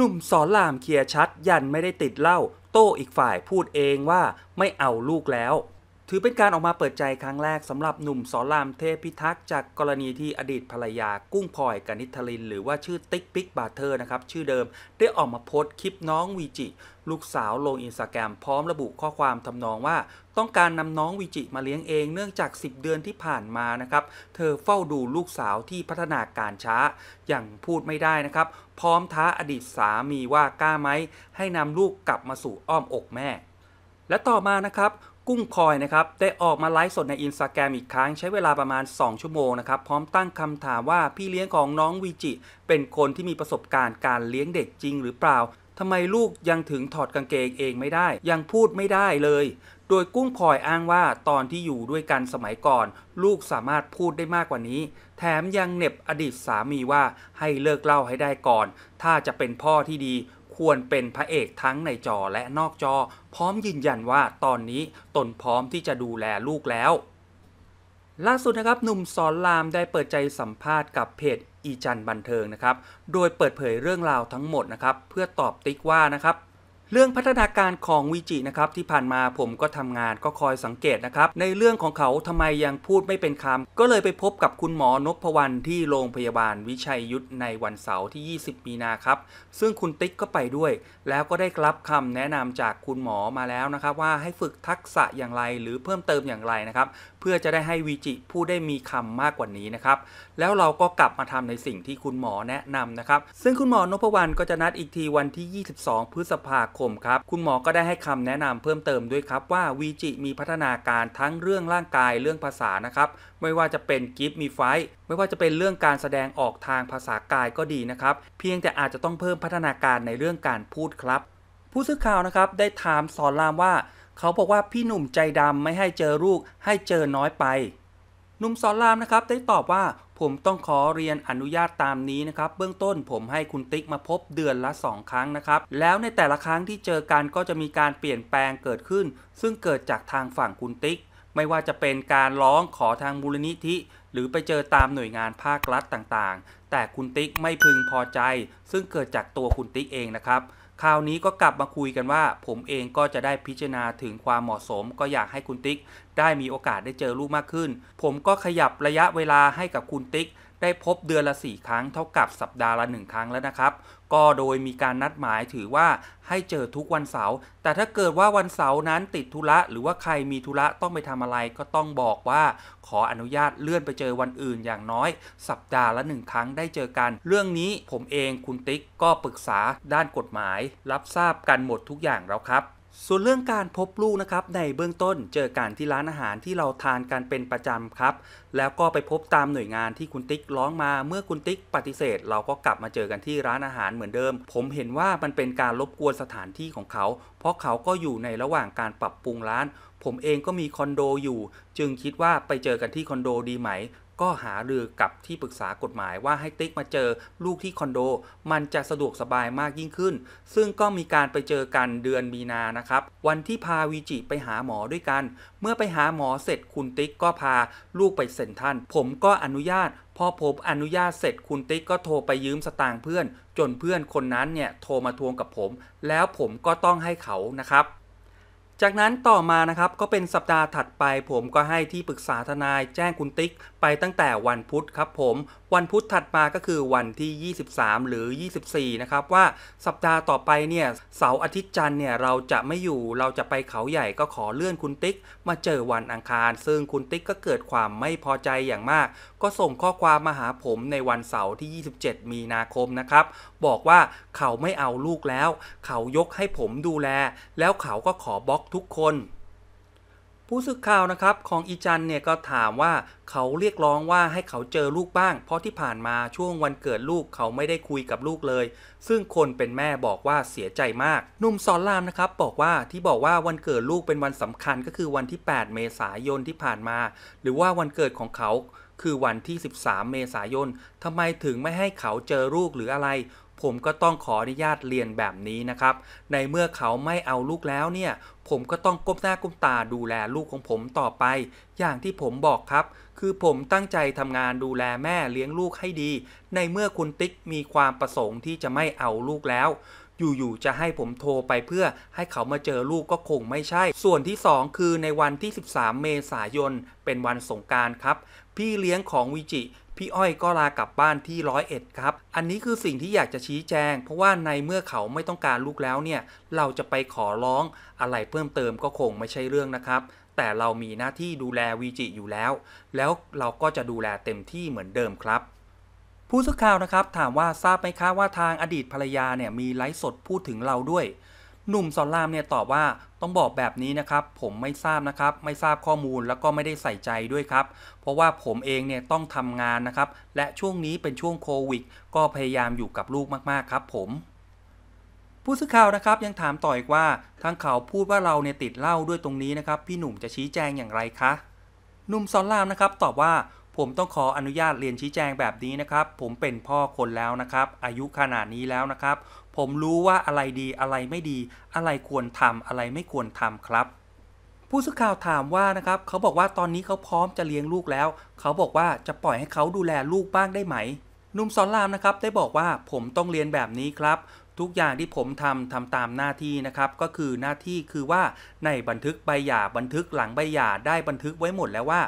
นุ่มสอนลามเคลียร์ชัดยันไม่ได้ติดเหล้าโต้อีกฝ่ายพูดเองว่าไม่เอาลูกแล้วถือเป็นการออกมาเปิดใจครั้งแรกสำหรับหนุ่มสอนรามเทพพิทักษ์จากกรณีที่อดีตภรรยากุ้งพลอยกนิทลินหรือว่าชื่อติ๊กปิ๊กบาเทอร์นะครับ ชื่อเดิมได้ออกมาโพสต์คลิปน้องวีจิลูกสาวลงอินสตาแกรมพร้อมระบุข้อความทำนองว่าต้องการนำน้องวีจิมาเลี้ยงเองเนื่องจาก 10 เดือนที่ผ่านมานะครับ เธอเฝ้าดูลูกสาวที่พัฒนาการช้า อย่างพูดไม่ได้นะครับ พร้อมท้าอดีตสามีว่ากล้าไหมให้นำลูกกลับมาสู่อ้อมอกแม่ และต่อมานะครับกุ้งคอยนะครับได้ออกมาไลฟ์สดในอินสตาแกรมอีกครั้งใช้เวลาประมาณ 2 ชั่วโมงนะครับ พร้อมตั้งคำถามว่าพี่เลี้ยงของน้องวีจิ เป็นคนที่มีประสบการณ์การเลี้ยงเด็กจริงหรือเปล่าทำไมลูกยังถึงถอดกางเกงเองไม่ได้ ยังพูดไม่ได้เลย โดยกุ้งพลอยอ้างว่าตอนที่อยู่ด้วยกันสมัยก่อน ลูกสามารถพูดได้มากกว่านี้ แถมยังเน็บอดีตสามีว่าให้เลิกเล่าให้ได้ก่อน ถ้าจะเป็นพ่อที่ดีควรเป็นพระเอกทั้งในจอและนอกจอ พร้อมยืนยันว่าตอนนี้ตนพร้อมที่จะดูแลลูกแล้ว ล่าสุดนะครับ หนุ่มสอนรามได้เปิดใจสัมภาษณ์กับเพจอีจันบันเทิงนะครับ โดยเปิดเผยเรื่องราวทั้งหมดนะครับ เพื่อตอบติ๊กว่านะครับเรื่องพัฒนาการของวิจินะครับ ที่ผ่านมาผมก็ทำงานก็คอยสังเกตนะครับ ในเรื่องของเขาทำไมยังพูดไม่เป็นคำ ก็เลยไปพบกับคุณหมอนพวรรณที่โรงพยาบาลวิชัยยุทธในวันเสาร์ที่ 20 มีนาครับ ซึ่งคุณติ๊กก็ไปด้วย แล้วก็ได้รับคำแนะนำจากคุณหมอมาแล้วนะครับ ว่าให้ฝึกทักษะอย่างไรหรือเพิ่มเติมอย่างไรนะครับเพื่อจะได้ให้วิจิพูดได้มีคำมากกว่านี้นะครับแล้วเราก็กลับมาทำในสิ่งที่คุณหมอแนะนำนะครับ ซึ่งคุณหมอนพวรรณก็จะนัดอีกทีวันที่ 22 พฤษภาคมคมครับคุณหมอ ก็ได้ให้คำแนะนำเพิ่มเติมด้วยครับว่าวีจิ มีพัฒนาการทั้งเรื่องร่างกายเรื่องภาษานะครับ ไม่ว่าจะเป็น กิฟต์มีไฟไม่ว่าจะเป็นเรื่องการแสดงออกทางภาษากายก็ดีนะครับ เพียงแต่อาจจะต้องเพิ่มพัฒนาการในเรื่องการพูดครับ ผู้สื่อข่าวนะครับ ได้ถามสอนรามว่า เขาบอกว่าพี่หนุ่มใจดำไม่ให้เจอลูกให้เจอน้อยไปหนุ่มสอนรามนะครับได้ตอบว่าผมต้องขอเรียนอนุญาตตามนี้นะครับ เบื้องต้นผมให้คุณติ๊กมาพบเดือนละ 2 ครั้งนะครับ แล้วในแต่ละครั้งที่เจอกันก็จะมีการเปลี่ยนแปลงเกิดขึ้น ซึ่งเกิดจากทางฝั่งคุณติ๊ก ไม่ว่าจะเป็นการร้องขอทางมูลนิธิ หรือไปเจอตามหน่วยงานภาครัฐต่างๆ แต่คุณติ๊กไม่พึงพอใจ ซึ่งเกิดจากตัวคุณติ๊กเองนะครับคราวนี้ก็กลับมาคุยกันว่า ผมเองก็จะได้พิจารณาถึงความเหมาะสมก็อยากให้คุณติ๊กได้มีโอกาสได้เจอลูกมากขึ้น ผมก็ขยับระยะเวลาให้กับคุณติ๊กได้พบเดือนละ 4 ครั้งเท่ากับสัปดาห์ละ 1 ครั้งแล้วนะครับ ก็โดยมีการนัดหมายถือว่าให้เจอทุกวันเสาร์แต่ถ้าเกิดว่าวันเสาร์นั้นติดธุระหรือว่าใครมีธุระต้องไปทำอะไร ก็ต้องบอกว่าขออนุญาตเลื่อนไปเจอวันอื่นอย่างน้อย สัปดาห์ละหนึ่งครั้งได้เจอกัน เรื่องนี้ผมเองคุณติ๊กก็ปรึกษาด้านกฎหมาย รับทราบกันหมดทุกอย่างแล้วครับส่วนเรื่องการพบลูกนะครับในเบื้องต้นเจอการที่ร้านอาหารที่เราทานกันเป็นประจำครับ แล้วก็ไปพบตามหน่วยงานที่คุณติ๊กร้องมาเมื่อคุณติ๊กปฏิเสธ เราก็กลับมาเจอกันที่ร้านอาหารเหมือนเดิม ผมเห็นว่ามันเป็นการรบกวนสถานที่ของเขา เพราะเขาก็อยู่ในระหว่างการปรับปรุงร้านผมเองก็มีคอนโดอยู่ จึงคิดว่าไปเจอกันที่คอนโดดีไหม ก็หารือกับที่ปรึกษากฎหมายว่าให้ติ๊กมาเจอลูกที่คอนโด มันจะสะดวกสบายมากยิ่งขึ้น ซึ่งก็มีการไปเจอกันเดือนมีนานะครับ วันที่พาวีจิไปหาหมอด้วยกัน เมื่อไปหาหมอเสร็จคุณติ๊กก็พาลูกไปเซ็นทันผมก็อนุญาต พอผมอนุญาตเสร็จ คุณติ๊กก็โทรไปยืมสตางค์เพื่อน จนเพื่อนคนนั้นเนี่ยโทรมาทวงกับผม แล้วผมก็ต้องให้เขานะครับจากนั้นต่อมานะครับก็เป็นสัปดาห์ถัดไป ผมก็ให้ที่ปรึกษาทนายแจ้งคุณติ๊ก ไปตั้งแต่วันพุธครับผม วันพุธถัดมาก็คือวันที่ 23 หรือ 24 นะครับว่าสัปดาห์ต่อไปเนี่ยเสาร์อาทิตย์จันทร์เนี่ย เราจะไม่อยู่เราจะไปเขาใหญ่ก็ขอเลื่อนคุณติ๊ก มาเจอวันอังคาร ซึ่งคุณติ๊กก็เกิดความไม่พอใจอย่างมาก ก็ส่งข้อความมาหาผมในวันเสาร์ที่ 27 มีนาคมนะครับบอกว่าเขาไม่เอาลูกแล้ว เขายกให้ผมดูแล แล้วเขาก็ขอบล็อกทุกคน ผู้สื่อข่าวนะครับ ของอีจันเนี่ยก็ถามว่าเขาเรียกร้องว่าให้เขาเจอลูกบ้าง เพราะที่ผ่านมาช่วงวันเกิดลูกเขาไม่ได้คุยกับลูกเลย ซึ่งคนเป็นแม่บอกว่าเสียใจมาก นุ่มสอนรามนะครับ บอกว่าที่บอกว่าวันเกิดลูกเป็นวันสำคัญก็คือวันที่ 8 เมษายนที่ผ่านมา หรือว่าวันเกิดของเขาคือวันที่ 13 เมษายนทำไมถึงไม่ให้เขาเจอลูกหรืออะไรผมก็ต้องขออนุญาตเรียนแบบนี้นะครับ ในเมื่อเขาไม่เอาลูกแล้วเนี่ย ผมก็ต้องก้มหน้าก้มตาดูแลลูกของผมต่อไป อย่างที่ผมบอกครับ คือผมตั้งใจทำงานดูแลแม่เลี้ยงลูกให้ดี ในเมื่อคุณติ๊กมีความประสงค์ที่จะไม่เอาลูกแล้ว อยู่ๆจะให้ผมโทรไปเพื่อให้เขามาเจอลูกก็คงไม่ใช่ ส่วนที่ 2 คือในวันที่ 13 เมษายน เป็นวันสงการครับ พี่เลี้ยงของวิจิพี่อ้อยก็ลากลับบ้านที่ร้อยเอ็ดครับ อันนี้คือสิ่งที่อยากจะชี้แจงเพราะว่าในเมื่อเขาไม่ต้องการลูกแล้วเนี่ยเราจะไปขอร้องอะไรเพิ่มเติมก็คงไม่ใช่เรื่องนะครับ แต่เรามีหน้าที่ดูแลวีจิอยู่แล้ว แล้วเราก็จะดูแลเต็มที่เหมือนเดิมครับ ผู้สื่อข่าวนะครับถามว่าทราบไหมคะว่าทางอดีตภรรยาเนี่ยมีไลฟ์สดพูดถึงเราด้วยหนุ่มสอนรามเนี่ยตอบว่าต้องบอกแบบนี้นะครับ ผมไม่ทราบนะครับไม่ทราบข้อมูลแล้วก็ไม่ได้ใส่ใจด้วยครับ เพราะว่าผมเองเนี่ยต้องทำงานนะครับ และช่วงนี้เป็นช่วงโควิดก็พยายามอยู่กับลูกมากๆครับ ผม ผู้สื่อข่าวนะครับยังถามต่ออีกว่าทางเขาพูดว่าเราเนี่ยติดเหล้าด้วยตรงนี้นะครับ พี่หนุ่มจะชี้แจงอย่างไรคะหนุ่มสอนรามนะครับตอบว่าผมต้องขออนุญาตเรียนชี้แจงแบบนี้นะครับ ผมเป็นพ่อคนแล้วนะครับ อายุขนาดนี้แล้วนะครับ ผมรู้ว่าอะไรดีอะไรไม่ดี อะไรควรทำอะไรไม่ควรทำครับ ผู้สื่อข่าวถามว่านะครับ เขาบอกว่าตอนนี้เขาพร้อมจะเลี้ยงลูกแล้ว เขาบอกว่าจะปล่อยให้เขาดูแลลูกบ้างได้ไหม นุ่มสอนรามนะครับได้บอกว่าผมต้องเรียนแบบนี้ครับ ทุกอย่างที่ผมทำทำตามหน้าที่นะครับ ก็คือหน้าที่คือว่าในบันทึกใบหย่าบันทึกหลังใบหย่าได้บันทึกไว้หมดแล้วว่า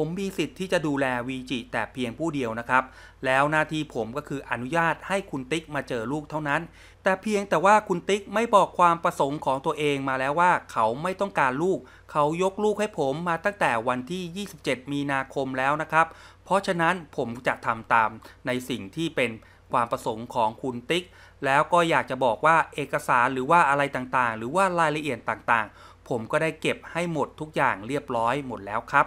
ผมมีสิทธิ์ที่จะดูแลวีจิแต่เพียงผู้เดียวนะครับ แล้วหน้าที่ผมก็คืออนุญาตให้คุณติ๊กมาเจอลูกเท่านั้น แต่เพียงแต่ว่าคุณติ๊กไม่บอกความประสงค์ของตัวเองมาแล้วว่าเขาไม่ต้องการลูก เขายกลูกให้ผมมาตั้งแต่วันที่ 27 มีนาคมแล้วนะครับ เพราะฉะนั้นผมจะทำตามในสิ่งที่เป็นความประสงค์ของคุณติ๊ก แล้วก็อยากจะบอกว่าเอกสารหรือว่าอะไรต่างๆ หรือว่ารายละเอียดต่างๆ ผมก็ได้เก็บให้หมดทุกอย่างเรียบร้อยหมดแล้วครับ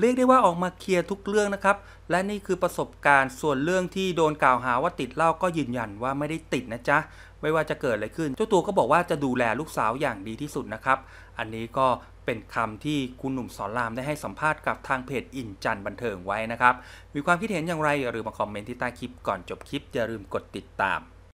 เรียกได้ว่าออกมาเคลียร์ทุกเรื่องนะครับ และนี่คือประสบการณ์ส่วนเรื่องที่โดนกล่าวหาว่าติดเหล้าก็ยืนยันว่าไม่ได้ติดนะจ๊ะ ไม่ว่าจะเกิดอะไรขึ้นเจ้าตัวก็บอกว่าจะดูแลลูกสาวอย่างดีที่สุดนะครับ อันนี้ก็เป็นคำที่คุณหนุ่มสอนรามได้ให้สัมภาษณ์กับทางเพจอินจันบันเทิงไว้นะครับ มีความคิดเห็นอย่างไรอย่าลืมมาคอมเมนต์ที่ใต้คลิป ก่อนจบคลิปอย่าลืมกดติดตาม